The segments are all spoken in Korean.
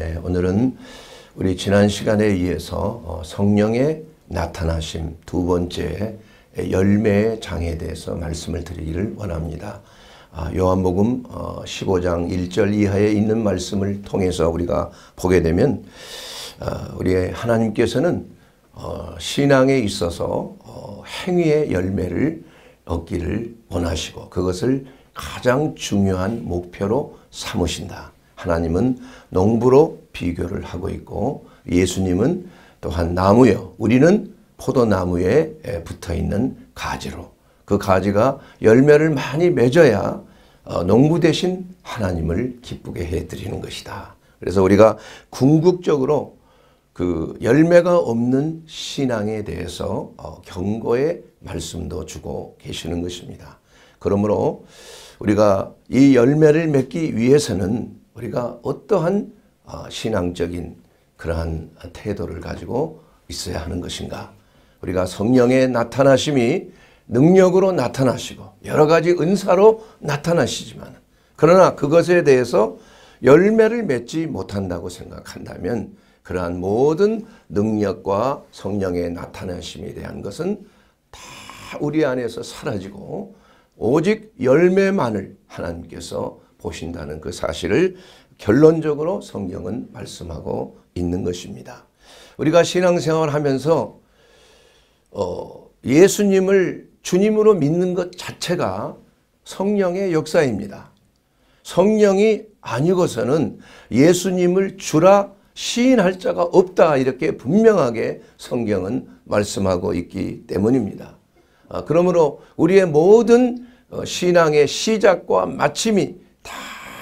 예, 오늘은 우리 지난 시간에 의해서 어, 성령의 나타나심 두 번째 열매의 장에 대해서 말씀을 드리기를 원합니다. 아, 요한복음 15장 어, 1절 이하에 있는 말씀을 통해서 우리가 보게 되면 어, 우리 하나님께서는 신앙에 있어서 행위의 열매를 얻기를 원하시고 그것을 가장 중요한 목표로 삼으신다. 하나님은 농부로 비교를 하고 있고 예수님은 또한 나무요. 우리는 포도나무에 붙어 있는 가지로 그 가지가 열매를 많이 맺어야 어, 농부 대신 하나님을 기쁘게 해드리는 것이다. 그래서 우리가 궁극적으로 그 열매가 없는 신앙에 대해서 어, 경고의 말씀도 주고 계시는 것입니다. 그러므로 우리가 이 열매를 맺기 위해서는 우리가 어떠한 어, 신앙적인 그러한 태도를 가지고 있어야 하는 것인가. 우리가 성령의 나타나심이 능력으로 나타나시고 여러 가지 은사로 나타나시지만 그러나 그것에 대해서 열매를 맺지 못한다고 생각한다면 그러한 모든 능력과 성령의 나타나심에 대한 것은 다 우리 안에서 사라지고 오직 열매만을 하나님께서 보신다는 그 사실을 결론적으로 성경은 말씀하고 있는 것입니다. 우리가 신앙생활 하면서 어, 예수님을 주님으로 믿는 것 자체가 성령의 역사입니다. 성령이 아니고서는 예수님을 주라 시인할 자가 없다 이렇게 분명하게 성경은 말씀하고 있기 때문입니다. 아, 그러므로 우리의 모든 어, 신앙의 시작과 마침이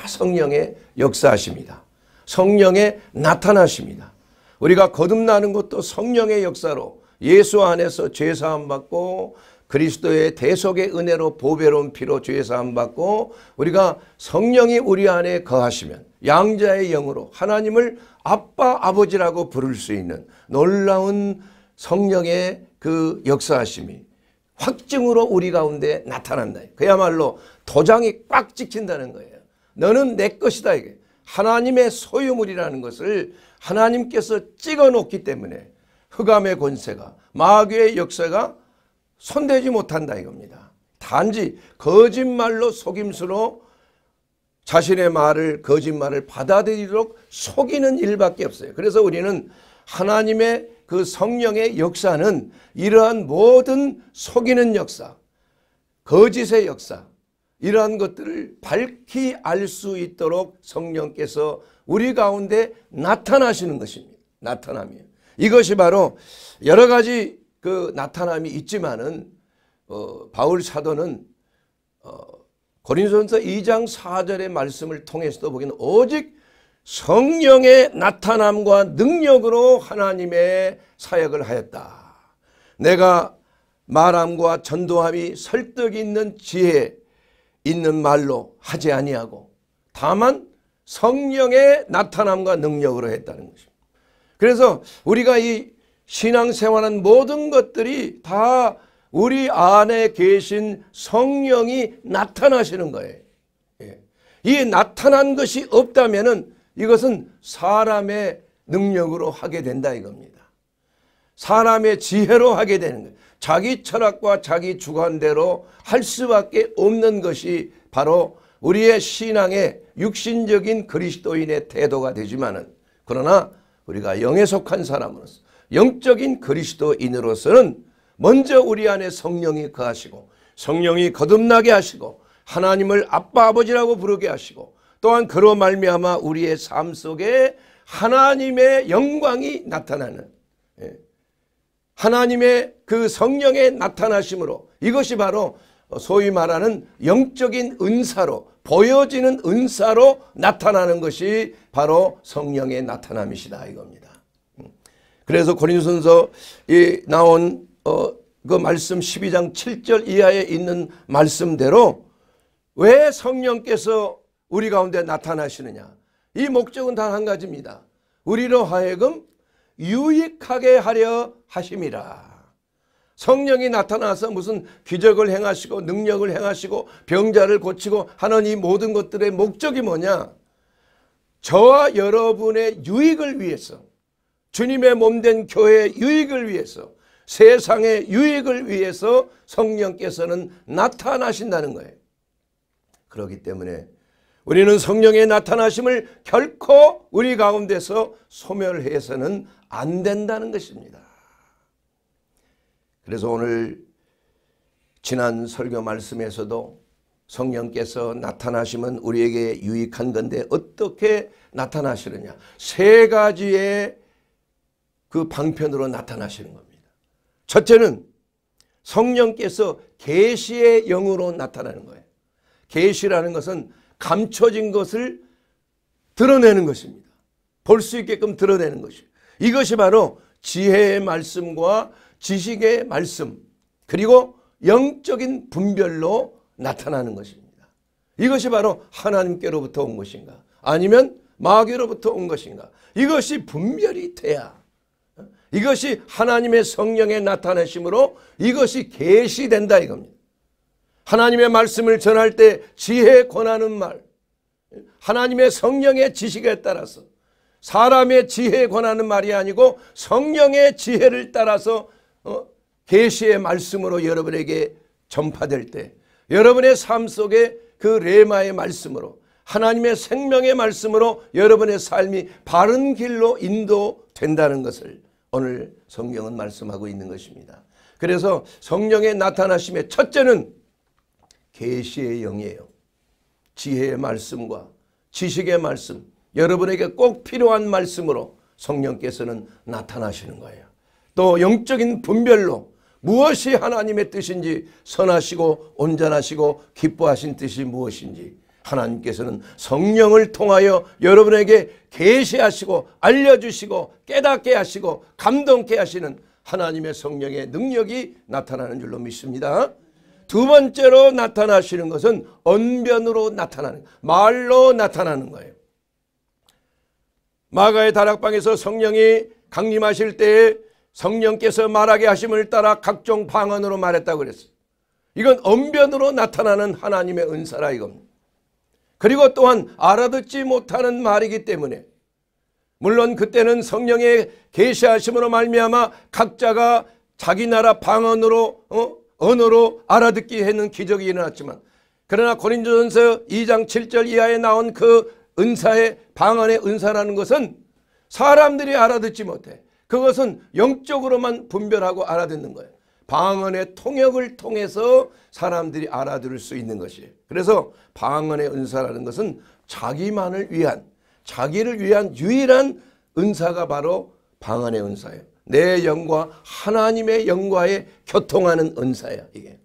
성령의 역사십니다 성령의 나타나십니다. 우리가 거듭나는 것도 성령의 역사로 예수 안에서 죄사함 받고 그리스도의 대속의 은혜로 보배로운 피로 죄사함 받고 우리가 성령이 우리 안에 거하시면 양자의 영으로 하나님을 아빠 아버지라고 부를 수 있는 놀라운 성령의 그 역사하심이 확증으로 우리 가운데 나타난다. 그야말로 도장이 꽉 찍힌다는 거예요. 너는 내 것이다. 이게. 하나님의 소유물이라는 것을 하나님께서 찍어 놓기 때문에 흑암의 권세가 마귀의 역사가 손대지 못한다 이겁니다. 단지 거짓말로 속임수로 자신의 말을 거짓말을 받아들이도록 속이는 일밖에 없어요. 그래서 우리는 하나님의 그 성령의 역사는 이러한 모든 속이는 역사, 거짓의 역사, 이러한 것들을 밝히 알 수 있도록 성령께서 우리 가운데 나타나시는 것입니다. 나타남이에요. 이것이 바로 여러 가지 그 나타남이 있지만은 어, 바울 사도는 어, 고린도전서 2장 4절의 말씀을 통해서도 보기는 오직 성령의 나타남과 능력으로 하나님의 사역을 하였다. 내가 말함과 전도함이 설득 있는 지혜 있는 말로 하지 아니하고 다만 성령의 나타남과 능력으로 했다는 것입니다. 그래서 우리가 이 신앙생활한 모든 것들이 다 우리 안에 계신 성령이 나타나시는 거예요. 예. 이 나타난 것이 없다면 이것은 사람의 능력으로 하게 된다 이겁니다. 사람의 지혜로 하게 되는 거예요. 자기 철학과 자기 주관대로 할 수밖에 없는 것이 바로 우리의 신앙의 육신적인 그리스도인의 태도가 되지만은 그러나 우리가 영에 속한 사람으로서 영적인 그리스도인으로서는 먼저 우리 안에 성령이 거하시고 성령이 거듭나게 하시고 하나님을 아빠 아버지라고 부르게 하시고 또한 그로 말미암아 우리의 삶 속에 하나님의 영광이 나타나는 하나님의 그 성령의 나타나심으로 이것이 바로 소위 말하는 영적인 은사로 보여지는 은사로 나타나는 것이 바로 성령의 나타남이시다 이겁니다. 음. 그래서 고린도전서 에 나온 어, 그 말씀 12장 7절 이하에 있는 말씀대로 왜 성령께서 우리 가운데 나타나시느냐 이 목적은 단 한 가지입니다. 우리로 하여금 유익하게 하려 하심이라. 성령이 나타나서 무슨 기적을 행하시고 능력을 행하시고 병자를 고치고 하는 이 모든 것들의 목적이 뭐냐? 저와 여러분의 유익을 위해서 주님의 몸 된 교회의 유익을 위해서 세상의 유익을 위해서 성령께서는 나타나신다는 거예요. 그렇기 때문에 우리는 성령의 나타나심을 결코 우리 가운데서 소멸해서는 안 된다는 것입니다. 그래서 오늘 지난 설교 말씀에서도 성령께서 나타나시면 우리에게 유익한 건데 어떻게 나타나시느냐 세 가지의 그 방편으로 나타나시는 겁니다. 첫째는 성령께서 계시의 영으로 나타나는 거예요. 계시라는 것은 감춰진 것을 드러내는 것입니다. 볼 수 있게끔 드러내는 것이에요. 이것이 바로 지혜의 말씀과 지식의 말씀 그리고 영적인 분별로 나타나는 것입니다. 이것이 바로 하나님께로부터 온 것인가 아니면 마귀로부터 온 것인가 이것이 분별이 돼야 이것이 하나님의 성령의 나타내심으로 이것이 계시된다 이겁니다. 하나님의 말씀을 전할 때 지혜 권하는 말 하나님의 성령의 지식에 따라서 사람의 지혜에 관하는 말이 아니고 성령의 지혜를 따라서 어, 계시의 어? 말씀으로 여러분에게 전파될 때 여러분의 삶 속에 그 레마의 말씀으로 하나님의 생명의 말씀으로 여러분의 삶이 바른 길로 인도된다는 것을 오늘 성경은 말씀하고 있는 것입니다. 그래서 성령의 나타나심의 첫째는 계시의 영이에요. 지혜의 말씀과 지식의 말씀 여러분에게 꼭 필요한 말씀으로 성령께서는 나타나시는 거예요. 또 영적인 분별로 무엇이 하나님의 뜻인지 선하시고 온전하시고 기뻐하신 뜻이 무엇인지 하나님께서는 성령을 통하여 여러분에게 계시하시고 알려주시고 깨닫게 하시고 감동케 하시는 하나님의 성령의 능력이 나타나는 줄로 믿습니다. 두 번째로 나타나시는 것은 언변으로 나타나는 말로 나타나는 거예요. 마가의 다락방에서 성령이 강림하실 때에 성령께서 말하게 하심을 따라 각종 방언으로 말했다고 그랬어요. 이건 언변으로 나타나는 하나님의 은사라 이겁니다. 그리고 또한 알아듣지 못하는 말이기 때문에 물론 그때는 성령의 계시하심으로 말미암아 각자가 자기 나라 방언으로 어? 언어로 알아듣기 했는 기적이 일어났지만 그러나 고린도전서 2장 7절 이하에 나온 그 은사의 방언의 은사라는 것은 사람들이 알아듣지 못해. 그것은 영적으로만 분별하고 알아듣는 거예요. 방언의 통역을 통해서 사람들이 알아들을 수 있는 것이. 에요 그래서 방언의 은사라는 것은 자기만을 위한 자기를 위한 유일한 은사가 바로 방언의 은사예요. 내 영과 하나님의 영과의 교통하는 은사야 이게.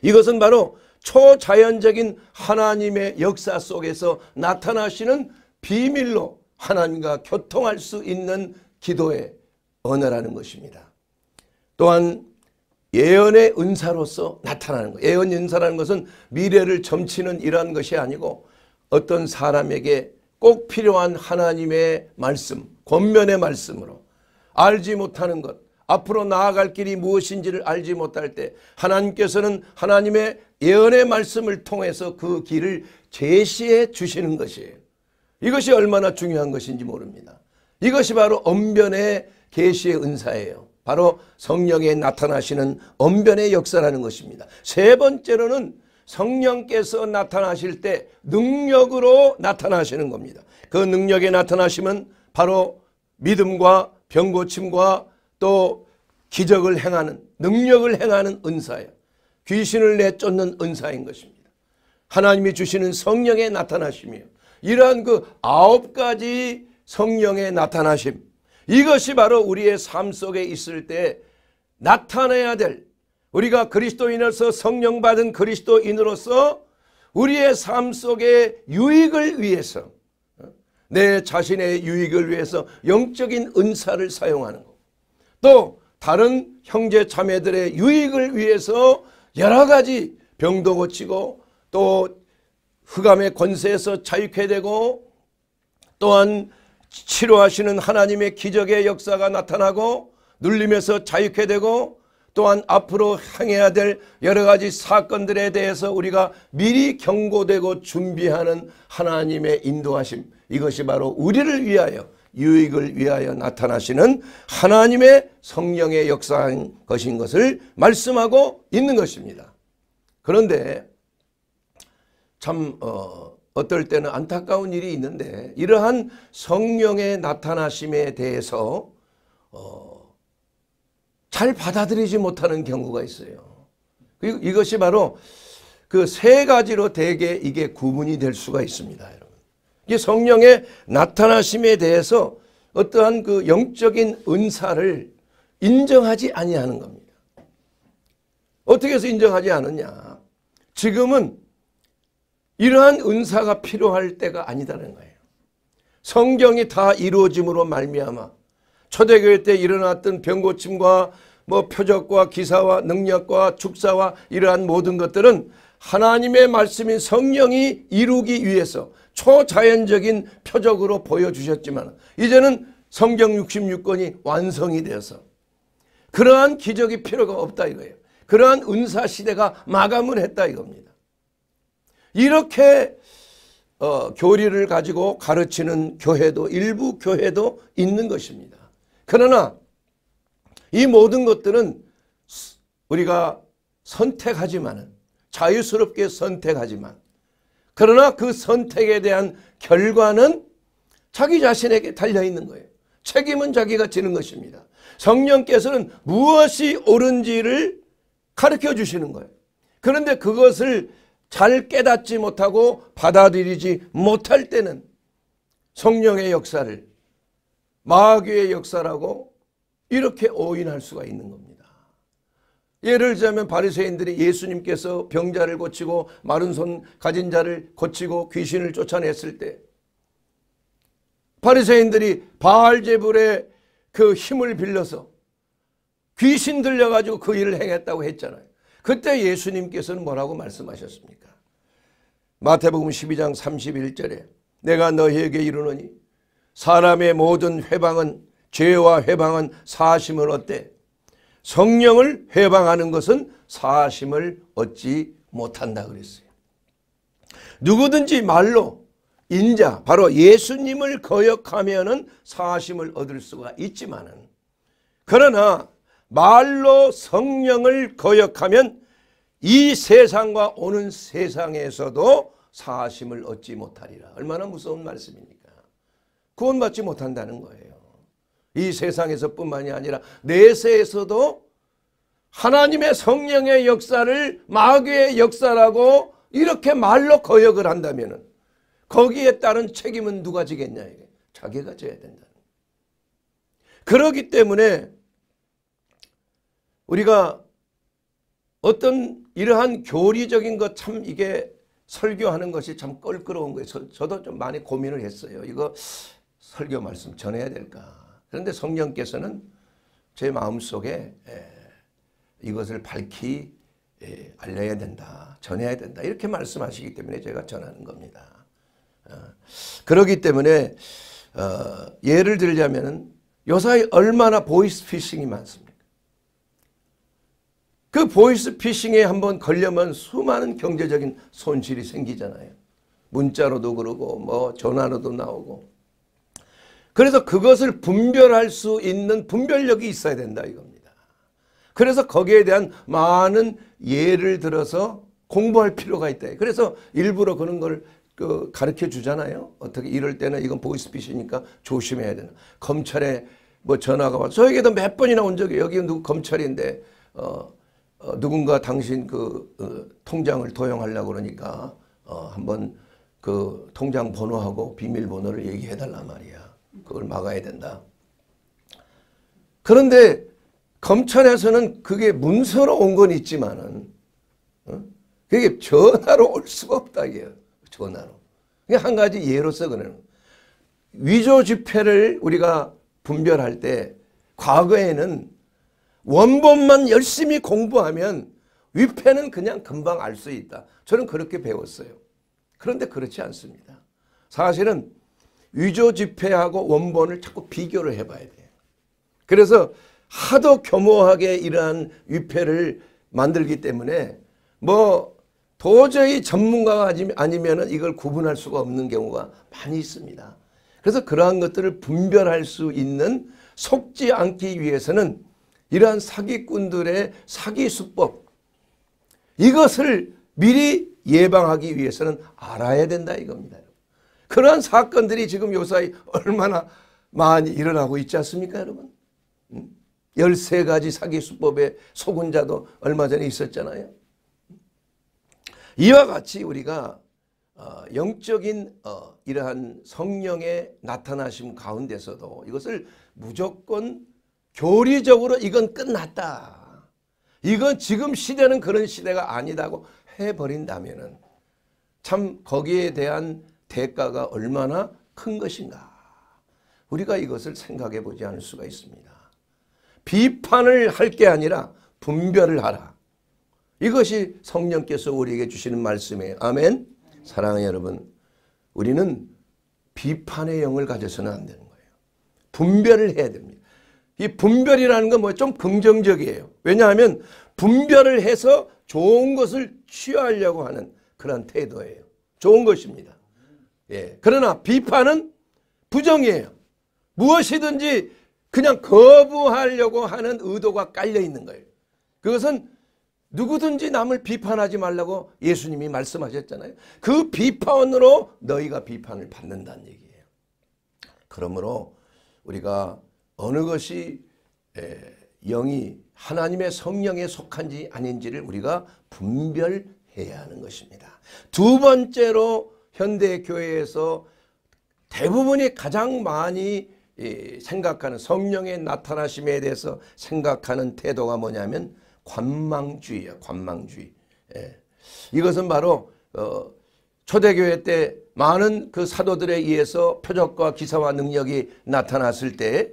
이것은 바로 초자연적인 하나님의 역사 속에서 나타나시는 비밀로 하나님과 교통할 수 있는 기도의 언어라는 것입니다. 또한 예언의 은사로서 나타나는 것. 예언 은사라는 것은 미래를 점치는 이러한 것이 아니고 어떤 사람에게 꼭 필요한 하나님의 말씀, 권면의 말씀으로 알지 못하는 것, 앞으로 나아갈 길이 무엇인지를 알지 못할 때 하나님께서는 하나님의 예언의 말씀을 통해서 그 길을 제시해 주시는 것이에요. 이것이 얼마나 중요한 것인지 모릅니다. 이것이 바로 언변의 계시의 은사예요. 바로 성령에 나타나시는 언변의 역사라는 것입니다. 세 번째로는 성령께서 나타나실 때 능력으로 나타나시는 겁니다. 그 능력에 나타나시면 바로 믿음과 병고침과 또 기적을 행하는 능력을 행하는 은사예요. 귀신을 내쫓는 은사인 것입니다. 하나님이 주시는 성령의 나타나심이요. 이러한 그 아홉 가지 성령의 나타나심. 이것이 바로 우리의 삶 속에 있을 때 나타내야 될 우리가 그리스도인으로서 성령 받은 그리스도인으로서 우리의 삶 속의 유익을 위해서 내 자신의 유익을 위해서 영적인 은사를 사용하는 것. 또 다른 형제 자매들의 유익을 위해서 여러 가지 병도 고치고 또 흑암의 권세에서 자유케 되고 또한 치료하시는 하나님의 기적의 역사가 나타나고 눌림에서 자유케 되고 또한 앞으로 향해야 될 여러 가지 사건들에 대해서 우리가 미리 경고되고 준비하는 하나님의 인도하심 이것이 바로 우리를 위하여 유익을 위하여 나타나시는 하나님의 성령의 역사인 것인 것을 말씀하고 있는 것입니다. 그런데 참 어, 떨 때는 안타까운 일이 있는데 이러한 성령의 나타나심에 대해서 어, 잘 받아들이지 못하는 경우가 있어요. 이것이 바로 그 세 가지로 대개 이게 구분이 될 수가 있습니다. 이 성령의 나타나심에 대해서 어떠한 그 영적인 은사를 인정하지 아니하는 겁니다. 어떻게 해서 인정하지 않느냐. 지금은 이러한 은사가 필요할 때가 아니다는 거예요. 성경이 다 이루어짐으로 말미암아 초대교회 때 일어났던 병고침과 뭐 표적과 기사와 능력과 축사와 이러한 모든 것들은 하나님의 말씀인 성령이 이루기 위해서 초자연적인 표적으로 보여주셨지만 이제는 성경 66권이 완성이 되어서 그러한 기적이 필요가 없다 이거예요. 그러한 은사 시대가 마감을 했다 이겁니다. 이렇게 어, 교리를 가지고 가르치는 교회도 일부 교회도 있는 것입니다. 그러나 이 모든 것들은 우리가 선택하지만 자유스럽게 선택하지만 그러나 그 선택에 대한 결과는 자기 자신에게 달려있는 거예요. 책임은 자기가 지는 것입니다. 성령께서는 무엇이 옳은지를 가르쳐 주시는 거예요. 그런데 그것을 잘 깨닫지 못하고 받아들이지 못할 때는 성령의 역사를 마귀의 역사라고 이렇게 오인할 수가 있는 겁니다. 예를 들자면 바리새인들이 예수님께서 병자를 고치고 마른 손 가진 자를 고치고 귀신을 쫓아냈을 때 바리새인들이 바알제불의 그 힘을 빌려서 귀신 들려가지고 그 일을 행했다고 했잖아요. 그때 예수님께서는 뭐라고 말씀하셨습니까? 마태복음 12장 31절에 내가 너희에게 이르노니 사람의 모든 회방은 죄와 회방은 사심을 얻되 성령을 해방하는 것은 사심을 얻지 못한다 그랬어요. 누구든지 말로 인자 바로 예수님을 거역하면은 사심을 얻을 수가 있지만은 그러나 말로 성령을 거역하면 이 세상과 오는 세상에서도 사심을 얻지 못하리라. 얼마나 무서운 말씀입니까? 구원받지 못한다는 거예요. 이 세상에서뿐만이 아니라 내세에서도 하나님의 성령의 역사를 마귀의 역사라고 이렇게 말로 거역을 한다면 거기에 따른 책임은 누가 지겠냐 이게 자기가 져야 된다. 그러기 때문에 우리가 어떤 이러한 교리적인 것 참 이게 설교하는 것이 참 껄끄러운 거예요. 저, 저도 좀 많이 고민을 했어요. 이거 설교 말씀 전해야 될까? 그런데 성령께서는 제 마음속에 이것을 밝히 알려야 된다. 전해야 된다. 이렇게 말씀하시기 때문에 제가 전하는 겁니다. 어, 그러기 때문에 어, 예를 들자면 요사이 얼마나 보이스피싱이 많습니까? 그 보이스피싱에 한번 걸려면 수많은 경제적인 손실이 생기잖아요. 문자로도 그러고 뭐 전화로도 나오고 그래서 그것을 분별할 수 있는 분별력이 있어야 된다 이겁니다. 그래서 거기에 대한 많은 예를 들어서 공부할 필요가 있다. 그래서 일부러 그런 걸그 가르쳐 주잖아요. 어떻게 이럴 때는 이건 보이스피싱니까 조심해야 되는. 검찰에 뭐 전화가 와서 저에게도 몇 번이나 온 적이 여기 누구 검찰인데 어, 어 누군가 당신 그 어, 통장을 도용하려고 그러니까 어, 한번 그 통장 번호하고 비밀번호를 얘기해달라 말이야. 그걸 막아야 된다. 그런데 검찰에서는 그게 문서로 온 건 있지만은 어? 그게 전화로 올 수가 없다 이게 전화로. 이게 한 가지 예로서 그는 위조 지폐를 우리가 분별할 때 과거에는 원본만 열심히 공부하면 위패는 그냥 금방 알 수 있다. 저는 그렇게 배웠어요. 그런데 그렇지 않습니다. 사실은 위조 지폐하고 원본을 자꾸 비교를 해봐야 돼요. 그래서 하도 겸허하게 이러한 위폐를 만들기 때문에 뭐 도저히 전문가가 아니면 이걸 구분할 수가 없는 경우가 많이 있습니다. 그래서 그러한 것들을 분별할 수 있는 속지 않기 위해서는 이러한 사기꾼들의 사기 수법 이것을 미리 예방하기 위해서는 알아야 된다 이겁니다. 그러한 사건들이 지금 요사이 얼마나 많이 일어나고 있지 않습니까 여러분? 13가지 사기 수법에 속은 자도 얼마 전에 있었잖아요. 이와 같이 우리가 어, 영적인 어, 이러한 성령의 나타나심 가운데서도 이것을 무조건 교리적으로 이건 끝났다. 이건 지금 시대는 그런 시대가 아니다고 해버린다면 참 거기에 대한 대가가 얼마나 큰 것인가 우리가 이것을 생각해 보지 않을 수가 있습니다. 비판을 할 게 아니라 분별을 하라. 이것이 성령께서 우리에게 주시는 말씀이에요. 아멘. 사랑하는 여러분 우리는 비판의 영을 가져서는 안 되는 거예요. 분별을 해야 됩니다. 이 분별이라는 건 뭐 좀 긍정적이에요. 왜냐하면 분별을 해서 좋은 것을 취하려고 하는 그런 태도예요. 좋은 것입니다. 예. 그러나 비판은 부정이에요. 무엇이든지 그냥 거부하려고 하는 의도가 깔려 있는 거예요. 그것은 누구든지 남을 비판하지 말라고 예수님이 말씀하셨잖아요. 그 비판으로 너희가 비판을 받는다는 얘기예요. 그러므로 우리가 어느 것이 영이 하나님의 성령에 속한지 아닌지를 우리가 분별해야 하는 것입니다. 두 번째로 현대 교회에서 대부분이 가장 많이 생각하는 성령의 나타나심에 대해서 생각하는 태도가 뭐냐면 관망주의야 관망주의 예. 이것은 바로 어, 초대교회 때 많은 그 사도들에 의해서 표적과 기사와 능력이 나타났을 때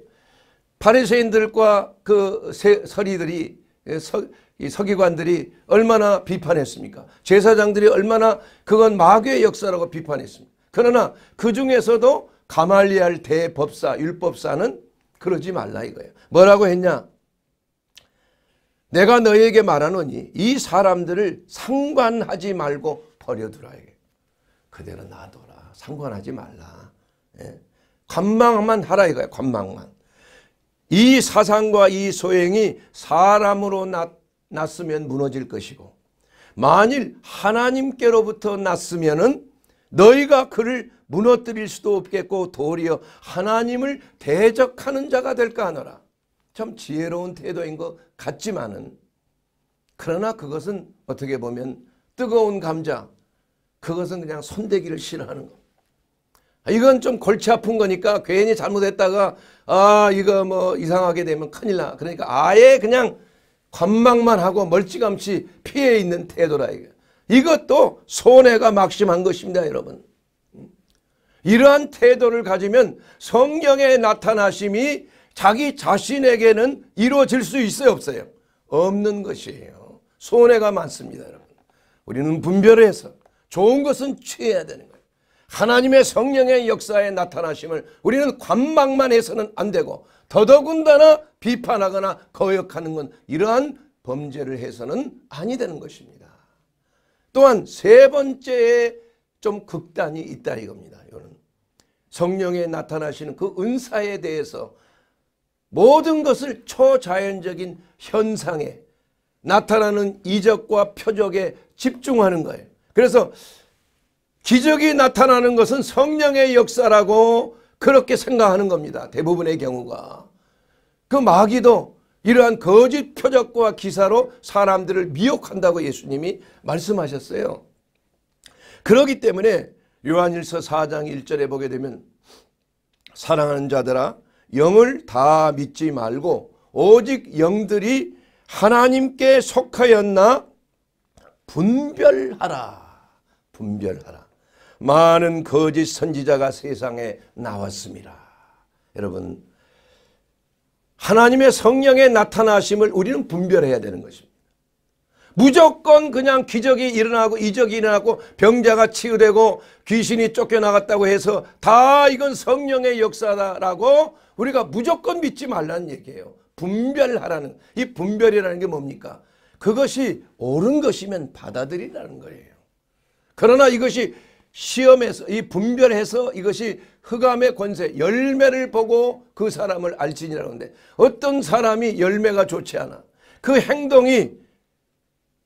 파리새인들과 그 세, 서리들이 서, 이 서기관들이 얼마나 비판했습니까? 제사장들이 얼마나 그건 마귀의 역사라고 비판했습니다. 그러나 그 중에서도 가말리알 대법사 율법사는 그러지 말라 이거예요. 뭐라고 했냐? 내가 너에게 말하노니 이 사람들을 상관하지 말고 버려두라. 그대로 놔둬라. 상관하지 말라. 예. 관망만 하라 이거야. 관망만. 이 사상과 이 소행이 사람으로 났 났으면 무너질 것이고 만일 하나님께로부터 났으면은 너희가 그를 무너뜨릴 수도 없겠고 도리어 하나님을 대적하는 자가 될까 하노라. 참 지혜로운 태도인 것 같지만은 그러나 그것은 어떻게 보면 뜨거운 감자 그것은 그냥 손대기를 싫어하는 것. 이건 좀 골치 아픈 거니까 괜히 잘못했다가 아 이거 뭐 이상하게 되면 큰일 나. 그러니까 아예 그냥 관망만 하고 멀찌감치 피해 있는 태도라 이거. 이것도 손해가 막심한 것입니다 여러분. 이러한 태도를 가지면 성경의 나타나심이 자기 자신에게는 이루어질 수 있어요 없어요? 없는 것이에요. 손해가 많습니다 여러분. 우리는 분별해서 좋은 것은 취해야 되는 거예요. 하나님의 성령의 역사에 나타나심을 우리는 관망만 해서는 안 되고 더더군다나 비판하거나 거역하는 건 이러한 범죄를 해서는 아니 되는 것입니다. 또한 세 번째에 좀 극단이 있다 이겁니다. 이거는 성령에 나타나시는 그 은사에 대해서 모든 것을 초자연적인 현상에 나타나는 이적과 표적에 집중하는 거예요. 그래서 기적이 나타나는 것은 성령의 역사라고 그렇게 생각하는 겁니다. 대부분의 경우가. 그 마귀도 이러한 거짓 표적과 기사로 사람들을 미혹한다고 예수님이 말씀하셨어요. 그러기 때문에 요한일서 4장 1절에 보게 되면 사랑하는 자들아 영을 다 믿지 말고 오직 영들이 하나님께 속하였나 분별하라 분별하라 많은 거짓 선지자가 세상에 나왔습니다. 여러분 하나님의 성령의 나타나심을 우리는 분별해야 되는 것입니다. 무조건 그냥 기적이 일어나고 이적이 일어나고 병자가 치유되고 귀신이 쫓겨나갔다고 해서 다 이건 성령의 역사다라고 우리가 무조건 믿지 말라는 얘기예요. 분별하라는 이 분별이라는 게 뭡니까? 그것이 옳은 것이면 받아들이라는 거예요. 그러나 이것이 시험에서 이 분별해서 이것이 흑암의 권세 열매를 보고 그 사람을 알지니라고 하는데 어떤 사람이 열매가 좋지 않아 그 행동이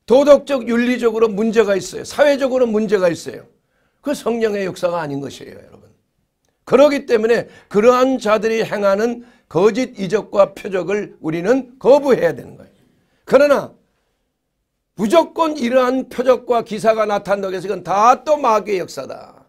도덕적 윤리적으로 문제가 있어요 사회적으로 문제가 있어요 그 성령의 역사가 아닌 것이에요 여러분 그러기 때문에 그러한 자들이 행하는 거짓 이적과 표적을 우리는 거부해야 되는 거예요 그러나 무조건 이러한 표적과 기사가 나타난다고 해서 이건 다 또 마귀의 역사다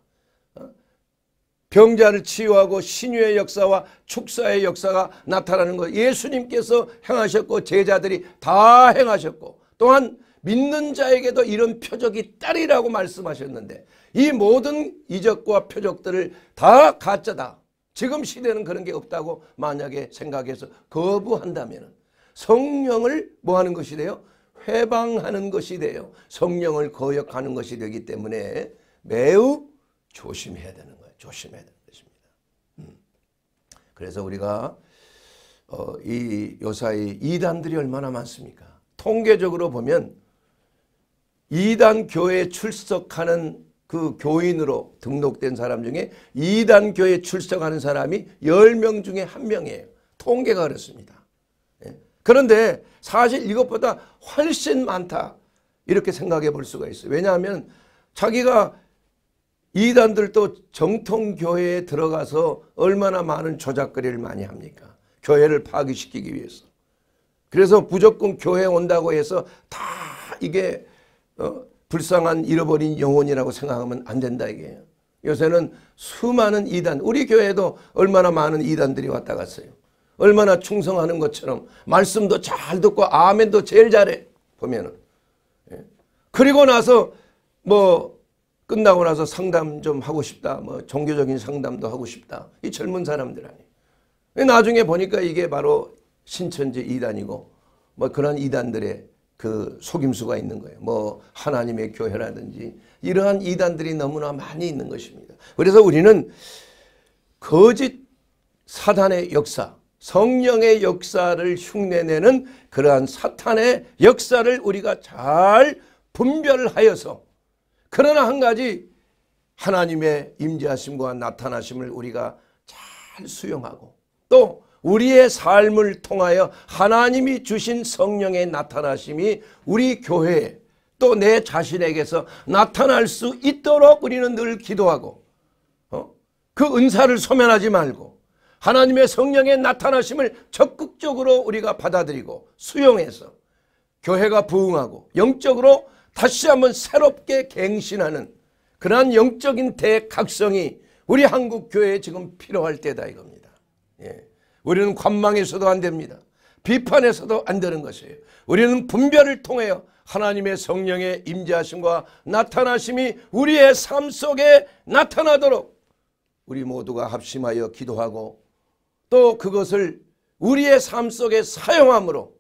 병자를 치유하고 신유의 역사와 축사의 역사가 나타나는 것 예수님께서 행하셨고 제자들이 다 행하셨고 또한 믿는 자에게도 이런 표적이 딸이라고 말씀하셨는데 이 모든 이적과 표적들을 다 가짜다. 지금 시대는 그런 게 없다고 만약에 생각해서 거부한다면 성령을 뭐 하는 것이 돼요? 회방하는 것이 돼요. 성령을 거역하는 것이 되기 때문에 매우 조심해야 되는 거예요. 조심해야 되는 것입니다. 음. 그래서 우리가 어, 이 요사이 이단들이 얼마나 많습니까? 통계적으로 보면 이단 교회 출석하는 그 교인으로 등록된 사람 중에 이단 교회 출석하는 사람이 1명 중에 1명이에요. 통계가 그렇습니다. 예. 그런데 사실 이것보다 훨씬 많다. 이렇게 생각해 볼 수가 있어요. 왜냐하면 자기가 이단들도 정통교회에 들어가서 얼마나 많은 조작거리를 많이 합니까? 교회를 파괴시키기 위해서. 그래서 무조건 교회 온다고 해서 다 이게 어, 불쌍한 잃어버린 영혼이라고 생각하면 안 된다 이게 요새는 수많은 이단 우리 교회도 얼마나 많은 이단들이 왔다 갔어요. 얼마나 충성하는 것처럼 말씀도 잘 듣고 아멘도 제일 잘해 보면은. 예. 그리고 나서 뭐 끝나고 나서 상담 좀 하고 싶다. 뭐 종교적인 상담도 하고 싶다. 이 젊은 사람들 아니에요. 나중에 보니까 이게 바로 신천지 이단이고 뭐 그런 이단들의 그 속임수가 있는 거예요. 뭐 하나님의 교회라든지 이러한 이단들이 너무나 많이 있는 것입니다. 그래서 우리는 거짓 사단의 역사, 성령의 역사를 흉내내는 그러한 사탄의 역사를 우리가 잘 분별하여서 그러나 한 가지 하나님의 임재하심과 나타나심을 우리가 잘 수용하고 또 우리의 삶을 통하여 하나님이 주신 성령의 나타나심이 우리 교회에 또 내 자신에게서 나타날 수 있도록 우리는 늘 기도하고 어? 그 은사를 소면하지 말고 하나님의 성령의 나타나심을 적극적으로 우리가 받아들이고 수용해서 교회가 부흥하고 영적으로 다시 한번 새롭게 갱신하는 그러한 영적인 대각성이 우리 한국 교회에 지금 필요할 때다 이겁니다. 예. 우리는 관망에서도 안 됩니다. 비판에서도 안 되는 것이에요. 우리는 분별을 통하여 하나님의 성령의 임재하심과 나타나심이 우리의 삶 속에 나타나도록 우리 모두가 합심하여 기도하고 또 그것을 우리의 삶 속에 사용함으로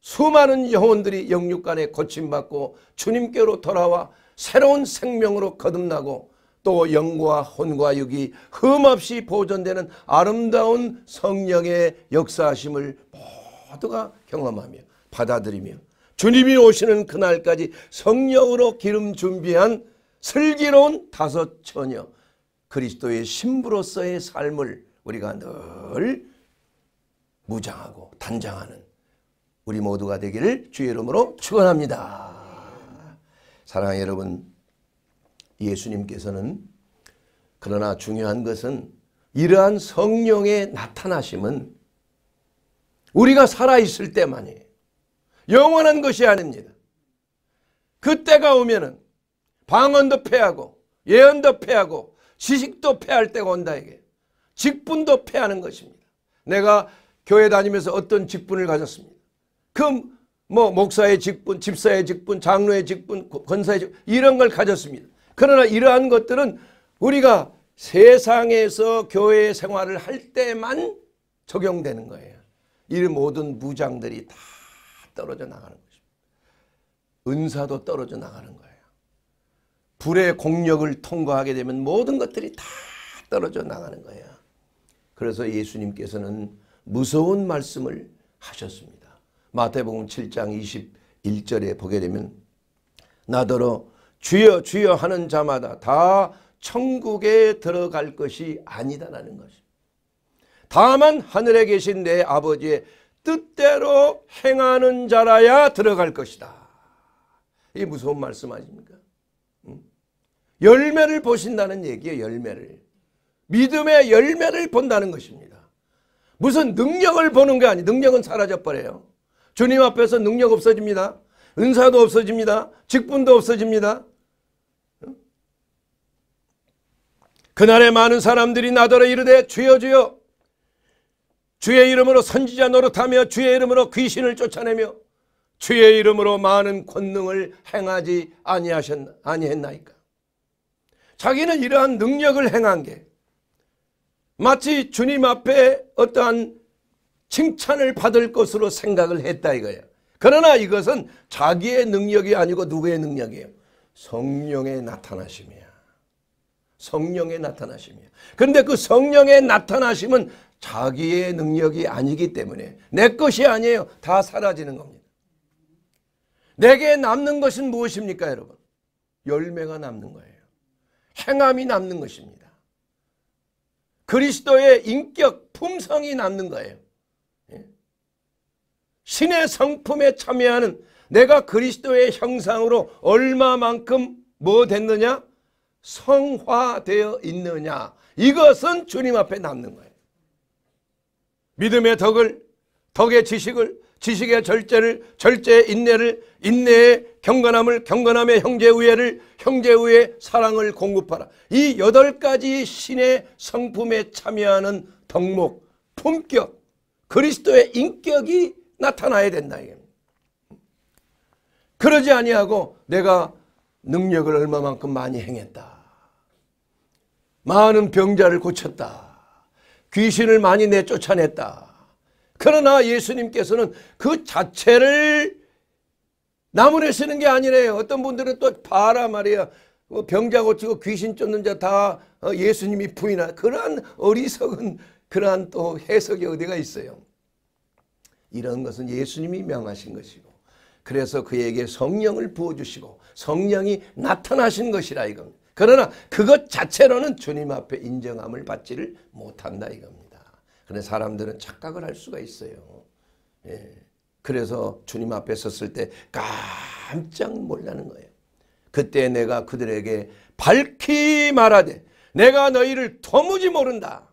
수많은 영혼들이 영육간에 고침받고 주님께로 돌아와 새로운 생명으로 거듭나고 또 영과 혼과 육이 흠없이 보존되는 아름다운 성령의 역사심을 모두가 경험하며 받아들이며 주님이 오시는 그날까지 성령으로 기름 준비한 슬기로운 다섯 처녀 그리스도의 신부로서의 삶을 우리가 늘 무장하고 단장하는 우리 모두가 되기를 주의 이름으로 축원합니다. 사랑하는 여러분, 예수님께서는 그러나 중요한 것은 이러한 성령의 나타나심은 우리가 살아있을 때만이에요. 영원한 것이 아닙니다. 그때가 오면은 방언도 패하고 예언도 패하고 지식도 패할 때가 온다 이게 직분도 패하는 것입니다. 내가 교회 다니면서 어떤 직분을 가졌습니다. 그럼 뭐 목사의 직분, 집사의 직분, 장로의 직분, 권사의 직분 이런 걸 가졌습니다. 그러나 이러한 것들은 우리가 세상에서 교회 생활을 할 때만 적용되는 거예요. 이 모든 무장들이 다 떨어져 나가는 것입니다. 은사도 떨어져 나가는 거예요. 불의 공력을 통과하게 되면 모든 것들이 다 떨어져 나가는 거예요. 그래서 예수님께서는 무서운 말씀을 하셨습니다. 마태복음 7장 21절에 보게 되면 나더러 주여 주여 하는 자마다 다 천국에 들어갈 것이 아니다라는 것입니다. 다만 하늘에 계신 내 아버지의 뜻대로 행하는 자라야 들어갈 것이다. 이 무서운 말씀 아닙니까? 응? 열매를 보신다는 얘기예요. 열매를. 믿음의 열매를 본다는 것입니다. 무슨 능력을 보는 게 아니에요. 능력은 사라져버려요. 주님 앞에서 능력 없어집니다. 은사도 없어집니다. 직분도 없어집니다. 그날에 많은 사람들이 나더러 이르되 주여 주여 주의 이름으로 선지자 노릇하며 주의 이름으로 귀신을 쫓아내며 주의 이름으로 많은 권능을 행하지 아니하셨 아니했나이까 자기는 이러한 능력을 행한 게 마치 주님 앞에 어떠한 칭찬을 받을 것으로 생각을 했다 이거예요. 그러나 이것은 자기의 능력이 아니고 누구의 능력이에요? 성령의 나타나심이야. 성령의 나타나심이야. 그런데 그 성령의 나타나심은 자기의 능력이 아니기 때문에 내 것이 아니에요. 다 사라지는 겁니다. 내게 남는 것은 무엇입니까 여러분? 열매가 남는 거예요. 행함이 남는 것입니다. 그리스도의 인격, 품성이 남는 거예요. 신의 성품에 참여하는 내가 그리스도의 형상으로 얼마만큼 뭐 됐느냐? 성화되어 있느냐? 이것은 주님 앞에 남는 거예요. 믿음의 덕을, 덕의 지식을, 지식의 절제를, 절제의 인내를, 인내의 경건함을, 경건함의 형제 우애를, 형제 우애 사랑을 공급하라. 이 여덟 가지 신의 성품에 참여하는 덕목, 품격, 그리스도의 인격이 나타나야 된다 그러지 아니하고 내가 능력을 얼마만큼 많이 행했다. 많은 병자를 고쳤다. 귀신을 많이 내쫓아냈다. 그러나 예수님께서는 그 자체를 나무에 쓰는 게 아니래요. 어떤 분들은 또 봐라 말이야. 뭐 병자 고치고 귀신 쫓는 자다 어, 예수님이 부인한 그러한 어리석은 그러한 또 해석이 어디가 있어요. 이런 것은 예수님이 명하신 것이고 그래서 그에게 성령을 부어주시고 성령이 나타나신 것이라 이겁니다. 그러나 그것 자체로는 주님 앞에 인정함을 받지를 못한다 이겁니다. 그런데 사람들은 착각을 할 수가 있어요. 예. 그래서 주님 앞에 섰을 때 깜짝 놀라는 거예요. 그때 내가 그들에게 밝히 말하되 내가 너희를 도무지 모른다.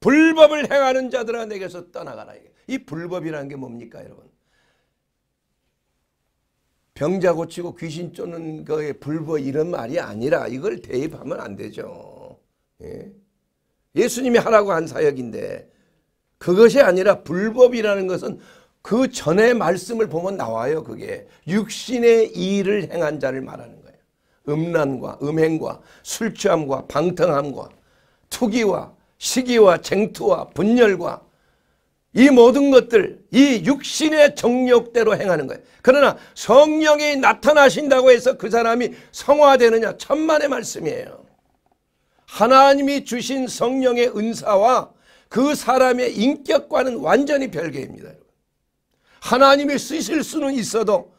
불법을 행하는 자들아 내게서 떠나가라. 이게. 이 불법이라는 게 뭡니까 여러분? 병자 고치고 귀신 쫓는 거에 불법 이런 말이 아니라 이걸 대입하면 안 되죠. 예? 수님이 하라고 한 사역인데 그것이 아니라 불법이라는 것은 그 전에 말씀을 보면 나와요. 그게 육신의 일을 행한 자를 말하는 거예요. 음란과 음행과 술 취함과 방탕함과 투기와 시기와 쟁투와 분열과 이 모든 것들 이 육신의 정욕대로 행하는 거예요. 그러나 성령이 나타나신다고 해서 그 사람이 성화되느냐 천만의 말씀이에요. 하나님이 주신 성령의 은사와 그 사람의 인격과는 완전히 별개입니다. 하나님이 쓰실 수는 있어도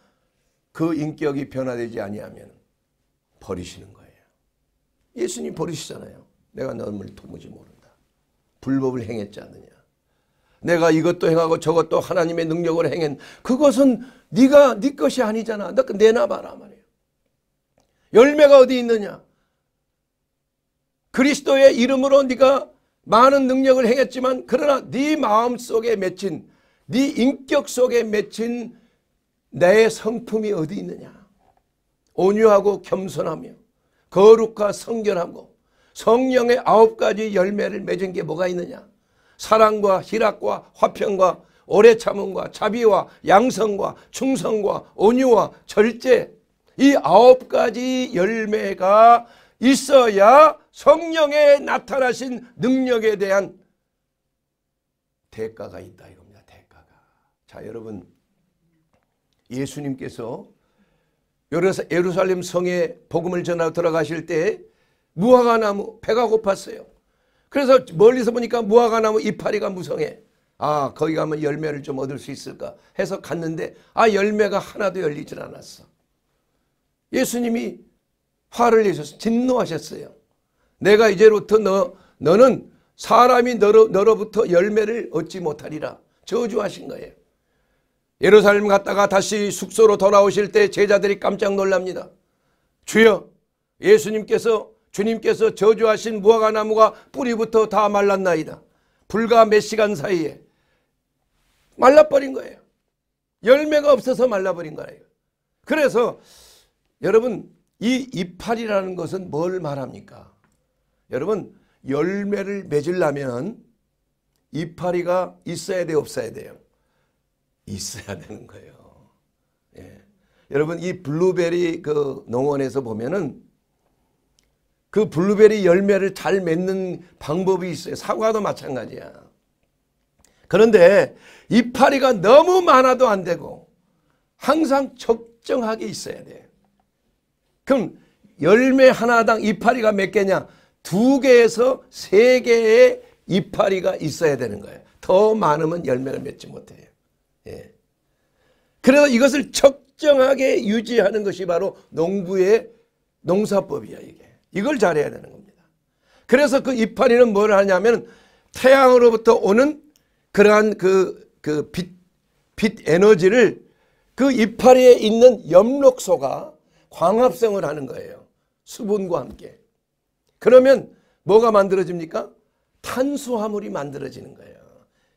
그 인격이 변화되지 아니하면 버리시는 거예요. 예수님 버리시잖아요. 내가 너를 도무지 모른다. 불법을 행했지 않느냐. 내가 이것도 행하고 저것도 하나님의 능력을 행한 그것은 네가 네 것이 아니잖아. 너 그 내놔봐라 말이에요. 열매가 어디 있느냐. 그리스도의 이름으로 네가 많은 능력을 행했지만 그러나 네 마음 속에 맺힌 네 인격 속에 맺힌 내 성품이 어디 있느냐. 온유하고 겸손하며 거룩과 성결하고 성령의 아홉 가지 열매를 맺은 게 뭐가 있느냐. 사랑과 희락과 화평과 오래 참음과 자비와 양성과 충성과 온유와 절제 이 아홉 가지 열매가 있어야 성령에 나타나신 능력에 대한 대가가 있다 이겁니다. 대가가. 자 여러분 예수님께서 예루살렘 성에 복음을 전하러 들어가실 때 무화과나무 배가 고팠어요. 그래서 멀리서 보니까 무화과나무 이파리가 무성해. 아 거기 가면 열매를 좀 얻을 수 있을까 해서 갔는데 아 열매가 하나도 열리질 않았어. 예수님이 화를 내셔서 진노하셨어요. 내가 이제로부터 너, 너는 사람이 너로, 너로부터 열매를 얻지 못하리라 저주하신 거예요. 예루살렘 갔다가 다시 숙소로 돌아오실 때 제자들이 깜짝 놀랍니다. 주여 예수님께서 주님께서 저주하신 무화과 나무가 뿌리부터 다 말랐나이다. 불과 몇 시간 사이에 말라버린 거예요. 열매가 없어서 말라버린 거예요. 그래서 여러분 이 이파리라는 것은 뭘 말합니까? 여러분 열매를 맺으려면 이파리가 있어야 돼 없어야 돼요? 있어야 되는 거예요. 예. 여러분 이 블루베리 그 농원에서 보면은 그 블루베리 열매를 잘 맺는 방법이 있어요. 사과도 마찬가지야. 그런데 이파리가 너무 많아도 안 되고 항상 적정하게 있어야 돼. 그럼 열매 하나당 이파리가 몇 개냐? 두 개에서 세 개의 이파리가 있어야 되는 거예요. 더 많으면 열매를 맺지 못해요. 예. 그래서 이것을 적정하게 유지하는 것이 바로 농부의 농사법이야 이게. 이걸 잘해야 되는 겁니다. 그래서 그 이파리는 뭘 하냐면 태양으로부터 오는 그러한 그, 그 빛, 빛 에너지를 그 이파리에 있는 엽록소가 광합성을 하는 거예요. 수분과 함께. 그러면 뭐가 만들어집니까? 탄수화물이 만들어지는 거예요.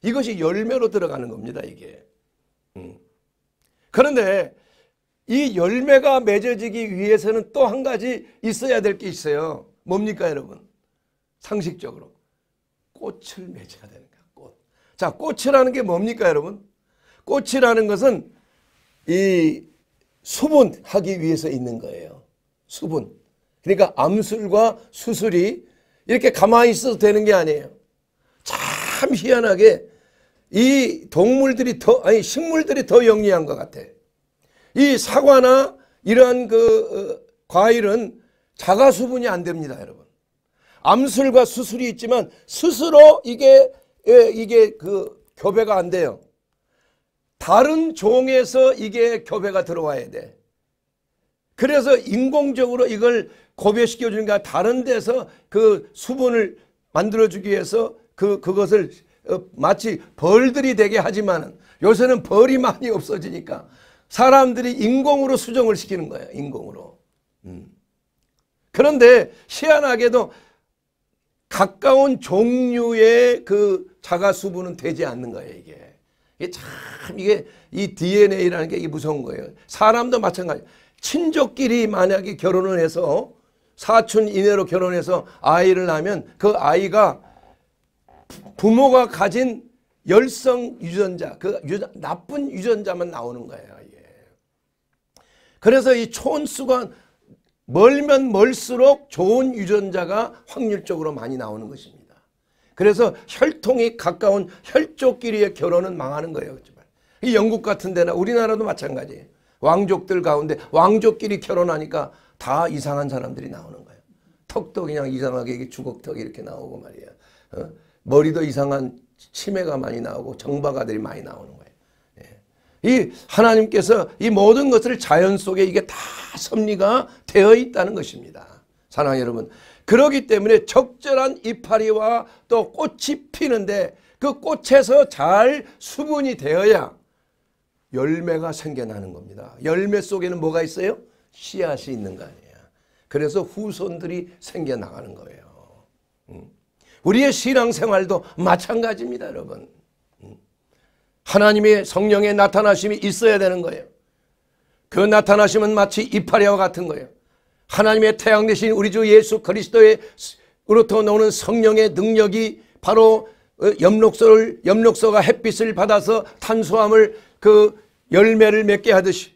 이것이 열매로 들어가는 겁니다. 이게. 음. 그런데 이 열매가 맺어지기 위해서는 또 한 가지 있어야 될 게 있어요. 뭡니까 여러분? 상식적으로 꽃을 맺어야 되는 거야. 꽃. 자 꽃이라는 게 뭡니까 여러분? 꽃이라는 것은 이 수분하기 위해서 있는 거예요. 수분. 그러니까 암술과 수술이 이렇게 가만히 있어도 되는 게 아니에요. 참 희한하게 이 동물들이 더 아니 식물들이 더 영리한 것 같아. 이 사과나 이러한 그 어, 과일은 자가 수분이 안 됩니다, 여러분. 암술과 수술이 있지만 스스로 이게 예, 이게 그 교배가 안 돼요. 다른 종에서 이게 교배가 들어와야 돼. 그래서 인공적으로 이걸 고배시켜 주는 게 다른 데서 그 수분을 만들어 주기 위해서 그 그것을 어, 마치 벌들이 되게 하지만 요새는 벌이 많이 없어지니까 사람들이 인공으로 수정을 시키는 거예요. 인공으로. 음. 그런데 희한하게도 가까운 종류의 그 자가 수분은 되지 않는 거예요. 이게. 이게 참 이게 이 DNA라는 게 이게 무서운 거예요. 사람도 마찬가지. 친족끼리 만약에 결혼을 해서 사촌 이내로 결혼해서 아이를 낳으면 그 아이가 부모가 가진 열성 유전자, 그 유전, 나쁜 유전자만 나오는 거예요. 그래서 이 초원수가 멀면 멀수록 좋은 유전자가 확률적으로 많이 나오는 것입니다. 그래서 혈통이 가까운 혈족끼리의 결혼은 망하는 거예요. 이 영국 같은 데나 우리나라도 마찬가지예요. 왕족들 가운데 왕족끼리 결혼하니까 다 이상한 사람들이 나오는 거예요. 턱도 그냥 이상하게 주걱턱 이렇게 나오고 말이야. 어? 머리도 이상한 치매가 많이 나오고 정바가들이 많이 나오는 거예요. 이 하나님께서 이 모든 것을 자연 속에 이게 다 섭리가 되어 있다는 것입니다. 사랑 여러분 그러기 때문에 적절한 이파리와 또 꽃이 피는데 그 꽃에서 잘 수분이 되어야 열매가 생겨나는 겁니다. 열매 속에는 뭐가 있어요? 씨앗이 있는 거 아니에요. 그래서 후손들이 생겨나가는 거예요. 음. 우리의 신앙생활도 마찬가지입니다 여러분. 하나님의 성령의 나타나심이 있어야 되는 거예요. 그 나타나심은 마치 이파리와 같은 거예요. 하나님의 태양 대신 우리 주 예수 그리스도의으로부터 나오는 성령의 능력이 바로 어, 염록소를 염록소가 햇빛을 받아서 탄수함을 그 열매를 맺게 하듯이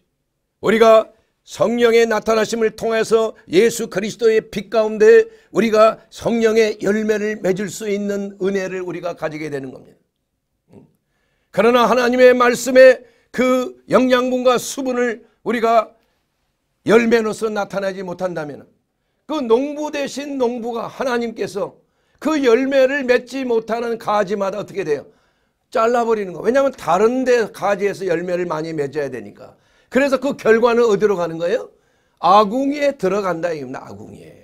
우리가 성령의 나타나심을 통해서 예수 그리스도의 빛 가운데 우리가 성령의 열매를 맺을 수 있는 은혜를 우리가 가지게 되는 겁니다. 그러나 하나님의 말씀에그 영양분과 수분을 우리가 열매로서 나타내지 못한다면 그 농부 대신 농부가 하나님께서 그 열매를 맺지 못하는 가지마다 어떻게 돼요? 잘라버리는 거. 왜냐하면 다른 데 가지에서 열매를 많이 맺어야 되니까. 그래서 그 결과는 어디로 가는 거예요? 아궁이에 들어간다 아궁이에.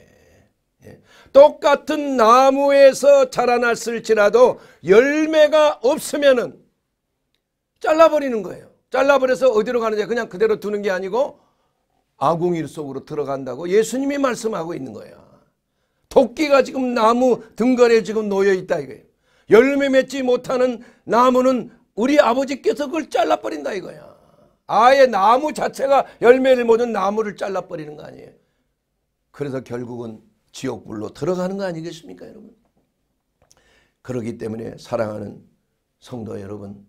예. 똑같은 나무에서 자라났을지라도 열매가 없으면은 잘라버리는 거예요. 잘라버려서 어디로 가느냐 그냥 그대로 두는 게 아니고 아궁이 속으로 들어간다고 예수님이 말씀하고 있는 거예요. 토끼가 지금 나무 등간에 지금 놓여 있다 이거예요. 열매 맺지 못하는 나무는 우리 아버지께서 그걸 잘라버린다 이거야. 아예 나무 자체가 열매를 맺은 나무를 잘라버리는 거 아니에요. 그래서 결국은 지옥불로 들어가는 거 아니겠습니까 여러분. 그러기 때문에 사랑하는 성도 여러분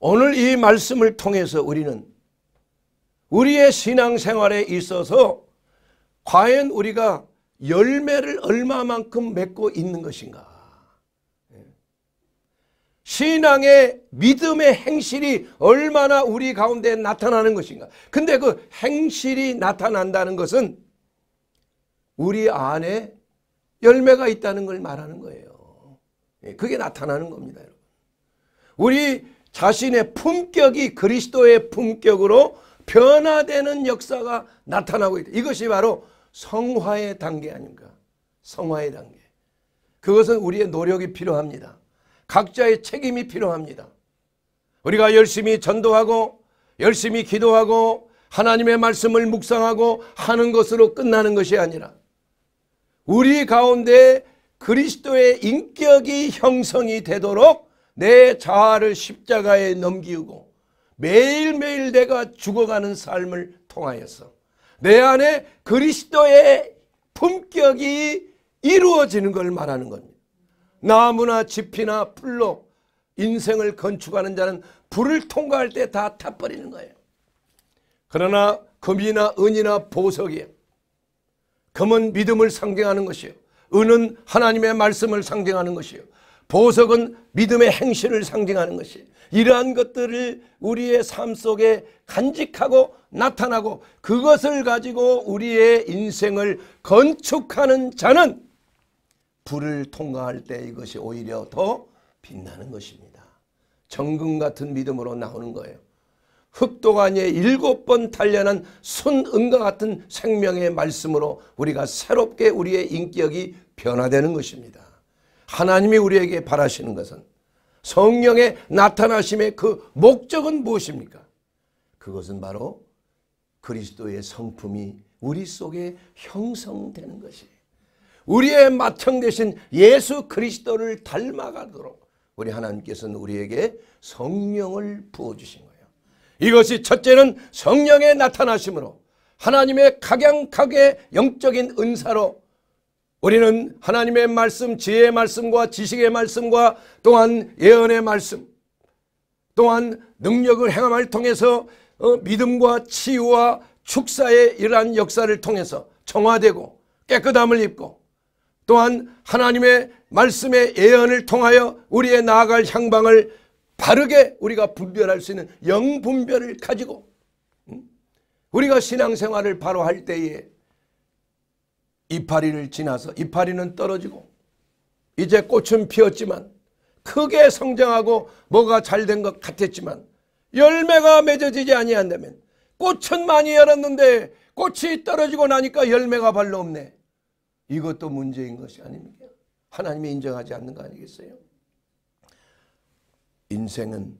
오늘 이 말씀을 통해서 우리는 우리의 신앙생활에 있어서 과연 우리가 열매를 얼마만큼 맺고 있는 것인가 예. 신앙의 믿음의 행실이 얼마나 우리 가운데 나타나는 것인가 근데 그 행실이 나타난다는 것은 우리 안에 열매가 있다는 걸 말하는 거예요 예, 그게 나타나는 겁니다 여러분. 우리 자신의 품격이 그리스도의 품격으로 변화되는 역사가 나타나고 있다. 이것이 바로 성화의 단계 아닌가. 성화의 단계. 그것은 우리의 노력이 필요합니다. 각자의 책임이 필요합니다. 우리가 열심히 전도하고 열심히 기도하고 하나님의 말씀을 묵상하고 하는 것으로 끝나는 것이 아니라 우리 가운데 그리스도의 인격이 형성이 되도록 내 자아를 십자가에 넘기고 매일매일 내가 죽어가는 삶을 통하여서 내 안에 그리스도의 품격이 이루어지는 걸 말하는 겁니다. 나무나 잎이나 풀로 인생을 건축하는 자는 불을 통과할 때 다 타버리는 거예요. 그러나 금이나 은이나 보석이 금은 믿음을 상징하는 것이요. 은은 하나님의 말씀을 상징하는 것이요. 보석은 믿음의 행실을 상징하는 것이 이러한 것들을 우리의 삶 속에 간직하고 나타나고 그것을 가지고 우리의 인생을 건축하는 자는 불을 통과할 때 이것이 오히려 더 빛나는 것입니다. 정금 같은 믿음으로 나오는 거예요. 흑도가니의 일곱 번 단련한 순응과 같은 생명의 말씀으로 우리가 새롭게 우리의 인격이 변화되는 것입니다. 하나님이 우리에게 바라시는 것은 성령의 나타나심의 그 목적은 무엇입니까? 그것은 바로 그리스도의 성품이 우리 속에 형성되는 것이에요. 우리의 마청 대신 예수 그리스도를 닮아가도록 우리 하나님께서는 우리에게 성령을 부어주신 거예요. 이것이 첫째는 성령의 나타나심으로 하나님의 각양각의 영적인 은사로 우리는 하나님의 말씀, 지혜의 말씀과 지식의 말씀과 또한 예언의 말씀, 또한 능력을 행함을 통해서 어, 믿음과 치유와 축사의 이러한 역사를 통해서 정화되고 깨끗함을 입고 또한 하나님의 말씀의 예언을 통하여 우리의 나아갈 향방을 바르게 우리가 분별할 수 있는 영분별을 가지고 음? 우리가 신앙생활을 바로 할 때에 이파리를 지나서 이파리는 떨어지고 이제 꽃은 피었지만 크게 성장하고 뭐가 잘 된 것 같았지만 열매가 맺어지지 아니한다면 꽃은 많이 열었는데 꽃이 떨어지고 나니까 열매가 별로 없네. 이것도 문제인 것이 아닙니까? 하나님이 인정하지 않는 거 아니겠어요? 인생은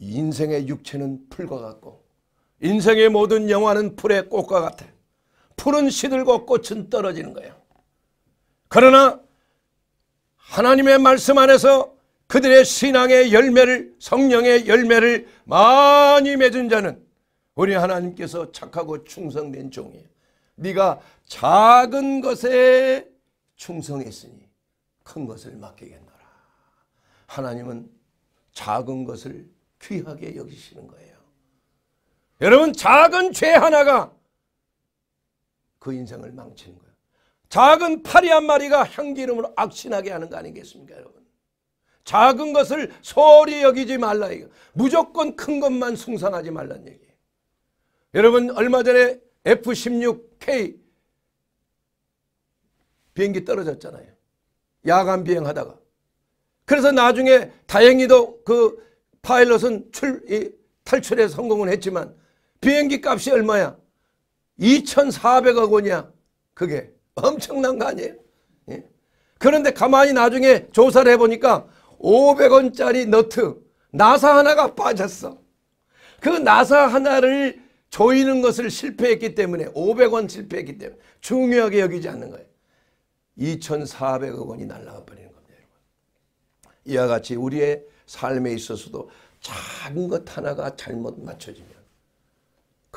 인생의 육체는 풀과 같고 인생의 모든 영화는 풀의 꽃과 같아. 요 푸른 시들고 꽃은 떨어지는 거예요. 그러나 하나님의 말씀 안에서 그들의 신앙의 열매를 성령의 열매를 많이 맺은 자는 우리 하나님께서 착하고 충성된 종이에요. 네가 작은 것에 충성했으니 큰 것을 맡기겠노라. 하나님은 작은 것을 귀하게 여기시는 거예요. 여러분 작은 죄 하나가 그 인생을 망치는 거예요. 작은 파리 한 마리가 향기름으로 악신하게 하는 거 아니겠습니까 여러분. 작은 것을 소홀히 여기지 말라. 이거. 무조건 큰 것만 숭상하지 말란 얘기예요. 여러분 얼마 전에 F-16K 비행기 떨어졌잖아요. 야간 비행하다가. 그래서 나중에 다행히도 그 파일럿은 출, 탈출에 성공을 했지만 비행기 값이 얼마야? 2,400억 원이야. 그게 엄청난 거 아니에요? 예? 그런데 가만히 나중에 조사를 해보니까 500원짜리 너트 나사 하나가 빠졌어. 그 나사 하나를 조이는 것을 실패했기 때문에 500원 실패했기 때문에 중요하게 여기지 않는 거예요. 2,400억 원이 날라가 버리는 겁니다. 이와 같이 우리의 삶에 있어서도 작은 것 하나가 잘못 맞춰집니다.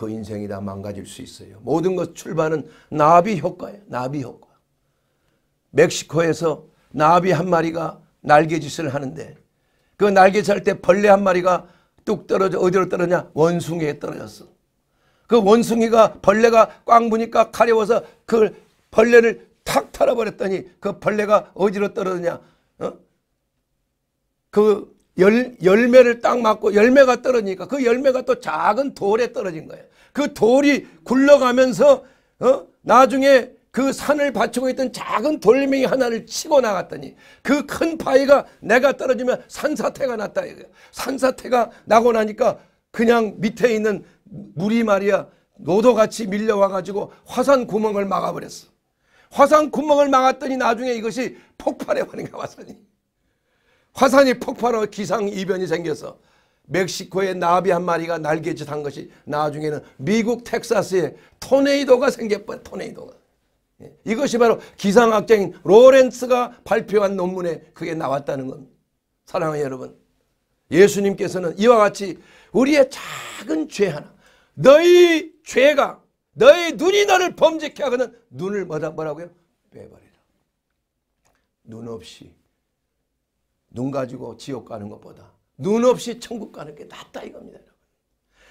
그 인생이 다 망가질 수 있어요. 모든 것 출발은 나비 효과예요. 나비 효과. 멕시코에서 나비 한 마리가 날개짓을 하는데 그 날개짓 할 때 벌레 한 마리가 뚝 떨어져 어디로 떨어냐 원숭이에 떨어졌어. 그 원숭이가 벌레가 꽝 부니까 가려워서 그 벌레를 탁 털어버렸더니 그 벌레가 어디로 떨어졌냐 어? 그 열, 열매를 딱 맞고 열매가 떨어지니까 그 열매가 또 작은 돌에 떨어진 거예요. 그 돌이 굴러가면서 어? 나중에 그 산을 받치고 있던 작은 돌멩이 하나를 치고 나갔더니 그 큰 파이가 내가 떨어지면 산사태가 났다 이거야. 산사태가 나고 나니까 그냥 밑에 있는 물이 말이야 노도같이 밀려와 가지고 화산 구멍을 막아버렸어. 화산 구멍을 막았더니 나중에 이것이 폭발해 버린 거 화산이. 화산이 폭발하고 기상이변이 생겨서 멕시코의 나비 한 마리가 날개짓한 것이 나중에는 미국 텍사스에 토네이도가 생겼어요. 토네이도가. 예, 이것이 바로 기상학자인 로렌스가 발표한 논문에 그게 나왔다는 겁니다. 사랑하는 여러분 예수님께서는 이와 같이 우리의 작은 죄 하나 너희 죄가 너희 눈이 나를 범죄케 하거든 눈을 뭐라 뭐라고요? 빼버리라. 눈 없이 눈 가지고 지옥 가는 것보다 눈 없이 천국 가는 게 낫다 이겁니다.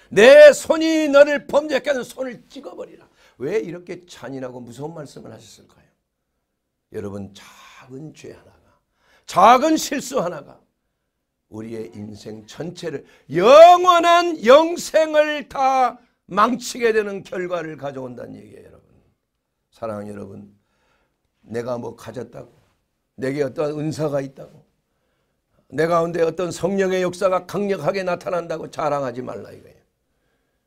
내 손이 너를 범죄하게 하는 손을 찍어버리라. 왜 이렇게 잔인하고 무서운 말씀을 하셨을까요? 여러분 작은 죄 하나가 작은 실수 하나가 우리의 인생 전체를 영원한 영생을 다 망치게 되는 결과를 가져온다는 얘기예요 여러분. 사랑하는 여러분 내가 뭐 가졌다고 내게 어떤 은사가 있다고 내 가운데 어떤 성령의 역사가 강력하게 나타난다고 자랑하지 말라 이거예요.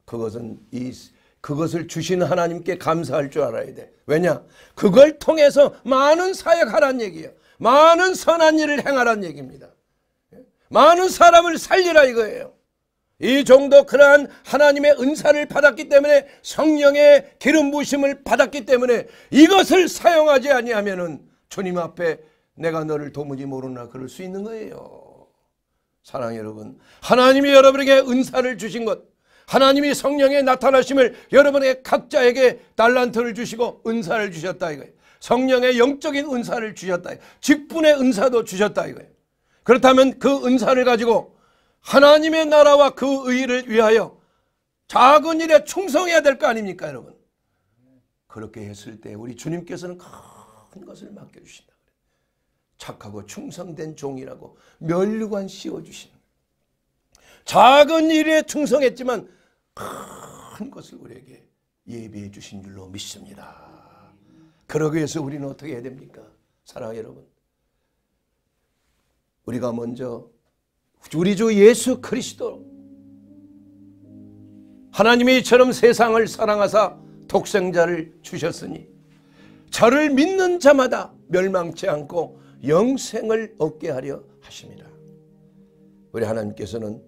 그것은 이 그것을 주신 하나님께 감사할 줄 알아야 돼. 왜냐? 그걸 통해서 많은 사역하란 얘기예요. 많은 선한 일을 행하란 얘기입니다. 많은 사람을 살리라 이거예요. 이 정도 그러한 하나님의 은사를 받았기 때문에 성령의 기름 부심을 받았기 때문에 이것을 사용하지 아니하면은 주님 앞에 내가 너를 도무지 모르나 그럴 수 있는 거예요. 사랑 여러분, 하나님이 여러분에게 은사를 주신 것, 하나님이 성령의 나타나심을 여러분에게 각자에게 달란트를 주시고 은사를 주셨다 이거예요. 성령의 영적인 은사를 주셨다. 직분의 은사도 주셨다 이거예요. 그렇다면 그 은사를 가지고 하나님의 나라와 그 의를 위하여 작은 일에 충성해야 될 거 아닙니까 여러분? 그렇게 했을 때 우리 주님께서는 큰 것을 맡겨주신다. 착하고 충성된 종이라고 멸류관 씌워주시는 작은 일에 충성했지만 큰 것을 우리에게 예비해 주신 줄로 믿습니다. 그러기 위해서 우리는 어떻게 해야 됩니까? 사랑 여러분. 우리가 먼저 우리 주 예수 그리스도 하나님이 처럼 세상을 사랑하사 독생자를 주셨으니 저를 믿는 자마다 멸망치 않고 영생을 얻게 하려 하십니다. 우리 하나님께서는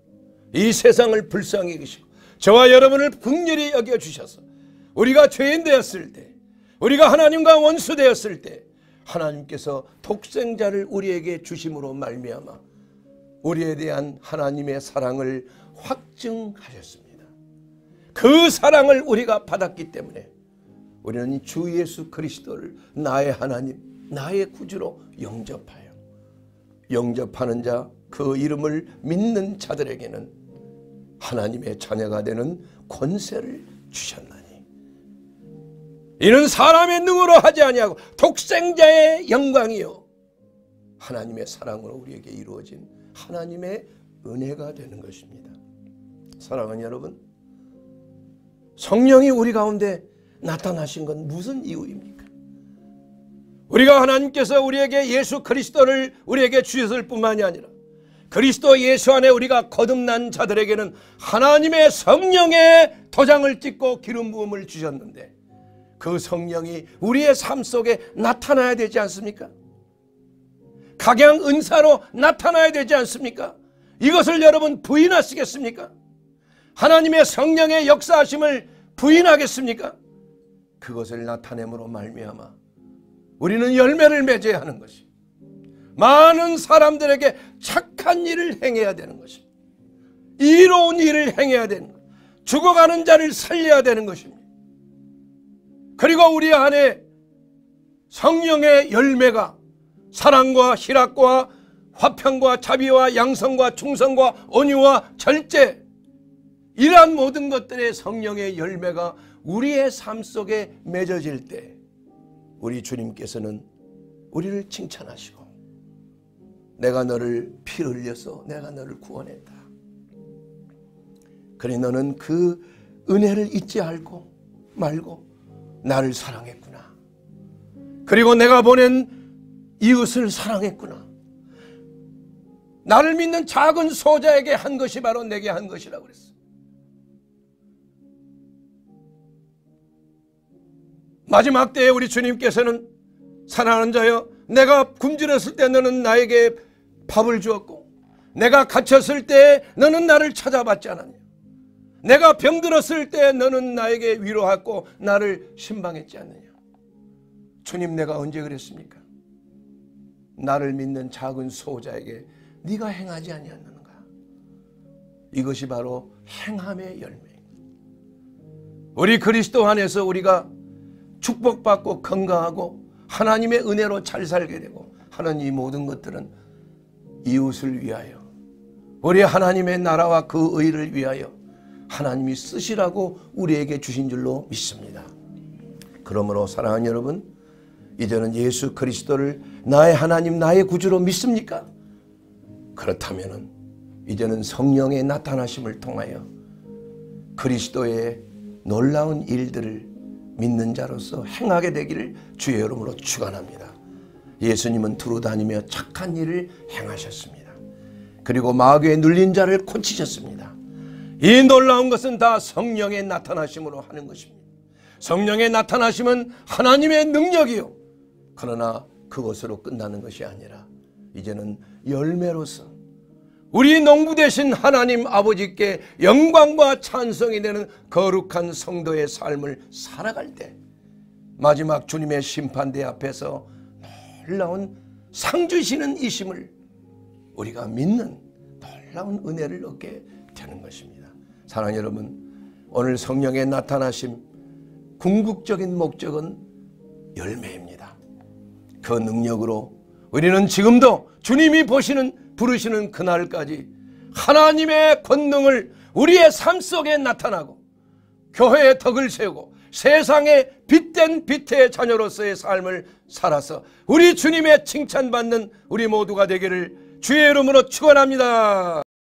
이 세상을 불쌍히 여시고 저와 여러분을 극렬히 여겨 주셔서 우리가 죄인 되었을 때 우리가 하나님과 원수 되었을 때 하나님께서 독생자를 우리에게 주심으로 말미암아 우리에 대한 하나님의 사랑을 확증하셨습니다. 그 사랑을 우리가 받았기 때문에 우리는 주 예수 그리스도를 나의 하나님 나의 구주로 영접하여 영접하는 자 그 이름을 믿는 자들에게는 하나님의 자녀가 되는 권세를 주셨나니 이는 사람의 능으로 하지 아니하고 독생자의 영광이요 하나님의 사랑으로 우리에게 이루어진 하나님의 은혜가 되는 것입니다. 사랑하는 여러분 성령이 우리 가운데 나타나신 건 무슨 이유입니까? 우리가 하나님께서 우리에게 예수 그리스도를 우리에게 주셨을 뿐만이 아니라 그리스도 예수 안에 우리가 거듭난 자들에게는 하나님의 성령의 도장을 찍고 기름 부음을 주셨는데 그 성령이 우리의 삶 속에 나타나야 되지 않습니까? 각양 은사로 나타나야 되지 않습니까? 이것을 여러분 부인하시겠습니까? 하나님의 성령의 역사하심을 부인하겠습니까? 그것을 나타냄으로 말미암아 우리는 열매를 맺어야 하는 것이 많은 사람들에게 착한 일을 행해야 되는 것이니 이로운 일을 행해야 되는 것. 죽어가는 자를 살려야 되는 것입니다. 그리고 우리 안에 성령의 열매가 사랑과 희락과 화평과 자비와 양성과 충성과 온유와 절제 이러한 모든 것들의 성령의 열매가 우리의 삶 속에 맺어질 때 우리 주님께서는 우리를 칭찬하시고 내가 너를 피 흘려서 내가 너를 구원했다. 그러니 너는 그 은혜를 잊지 않고 말고 나를 사랑했구나. 그리고 내가 보낸 이웃을 사랑했구나. 나를 믿는 작은 소자에게 한 것이 바로 내게 한 것이라고 그랬어. 마지막 때에 우리 주님께서는 사랑하는 자여 내가 굶주렸을 때 너는 나에게 밥을 주었고 내가 갇혔을 때 너는 나를 찾아봤지 않았냐 내가 병들었을 때 너는 나에게 위로하고 나를 신방했지 않느냐 주님 내가 언제 그랬습니까 나를 믿는 작은 소자에게 네가 행하지 아니하는가 이것이 바로 행함의 열매 우리 그리스도 안에서 우리가 축복받고 건강하고 하나님의 은혜로 잘 살게 되고 하는 이 모든 것들은 이웃을 위하여 우리 하나님의 나라와 그 의를 위하여 하나님이 쓰시라고 우리에게 주신 줄로 믿습니다. 그러므로 사랑하는 여러분 이제는 예수 그리스도를 나의 하나님 나의 구주로 믿습니까? 그렇다면 이제는 성령의 나타나심을 통하여 그리스도의 놀라운 일들을 믿는 자로서 행하게 되기를 주의 이름으로 축원합니다. 예수님은 두루 다니며 착한 일을 행하셨습니다. 그리고 마귀에 눌린 자를 고치셨습니다. 이 놀라운 것은 다 성령의 나타나심으로 하는 것입니다. 성령의 나타나심은 하나님의 능력이요. 그러나 그것으로 끝나는 것이 아니라 이제는 열매로서 우리 농부 되신 하나님 아버지께 영광과 찬성이 되는 거룩한 성도의 삶을 살아갈 때 마지막 주님의 심판대 앞에서 놀라운 상 주시는 이심을 우리가 믿는 놀라운 은혜를 얻게 되는 것입니다. 사랑하 여러분 오늘 성령의 나타나심 궁극적인 목적은 열매입니다. 그 능력으로 우리는 지금도 주님이 보시는 부르시는 그날까지 하나님의 권능을 우리의 삶 속에 나타나고 교회의 덕을 세우고 세상의 빛된 빛의 자녀로서의 삶을 살아서 우리 주님의 칭찬받는 우리 모두가 되기를 주의 이름으로 축원합니다.